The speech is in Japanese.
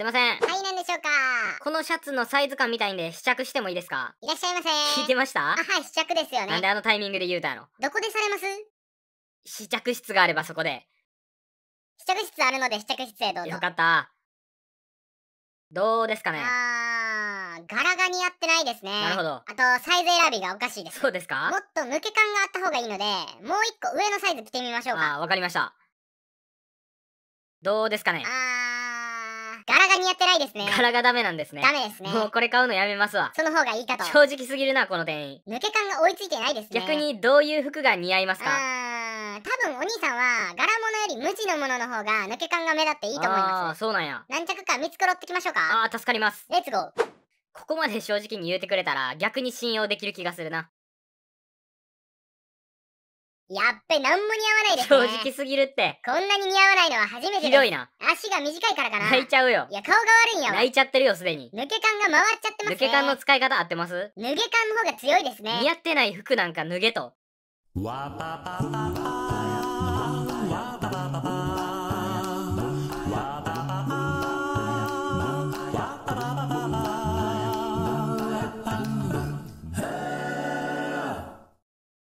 すいません。はい、何でしょうかこのシャツのサイズ感みたいんで試着してもいいですかいらっしゃいませ。聞いてましたあ、はい、試着ですよね。なんであのタイミングで言うたのどこでされます試着室があればそこで。試着室あるので試着室へどうぞ。よかった。どうですかねあー、柄が似合ってないですね。なるほど。あと、サイズ選びがおかしいです。そうですかもっと抜け感があった方がいいので、もう一個上のサイズ着てみましょうか。あわかりました。どうですかねあー、にやってないですね。柄がダメなんですね。ダメですね。もうこれ買うのやめますわ。その方がいいかと。正直すぎるな、この店員。抜け感が追いついてないですね。逆にどういう服が似合いますか多分お兄さんは柄物より無地のものの方が抜け感が目立っていいと思います、ね、あそうなんや何着か見繕ってきましょうかああ助かりますレッツゴーここまで正直に言うてくれたら逆に信用できる気がするなやっべ、なんも似合わないですね。正直すぎるって。こんなに似合わないのは初めてひどいな。足が短いからかな。泣いちゃうよ。いや、顔が悪いんよ。泣いちゃってるよ、すでに。抜け感が回っちゃってますね。抜け感の使い方合ってます抜け感の方が強いですね。似合ってない服なんか脱げと。わ